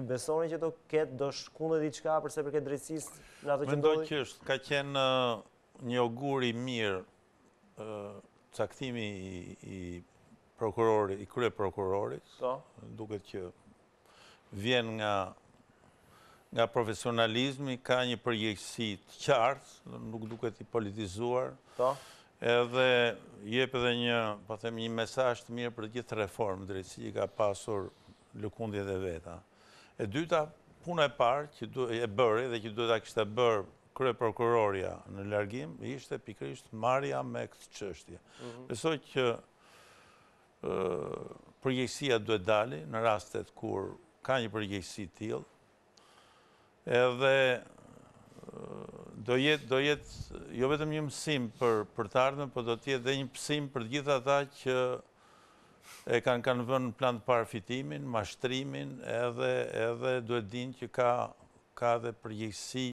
Besonin që do ketë do shkunde diqka përse këtë drejtsis në ato që ndodhi? Mendoj që është, ka qenë uh, një oguri mirë uh, caktimi i prokurorit, i krye prokurorit, po. duket që vjen nga nga profesionalizmi, ka një përgjegjësi të qartë, nuk duket i politizuar, po. edhe jep edhe një, pa po them, një mesaj të mirë për gjithë reformë, drejtësi që ka pasur lëkundje dhe veta. E dyta, puna e parë që e bërë dhe që duhet a kështë e bërë kërë prokuroria në largim, ishte pikrisht marja me këtë qështje. Mhm. Besoj që përgjësia duhet dali në rastet kur ka një përgjësi tjilë, edhe do jetë jo vetëm një mësim për të ardhën, për do tjetë dhe një pësim për gjitha ta që e kanë kanë vënë plan të parafitimin, mashtrimin, edhe duhet din që ka dhe përgjegjësi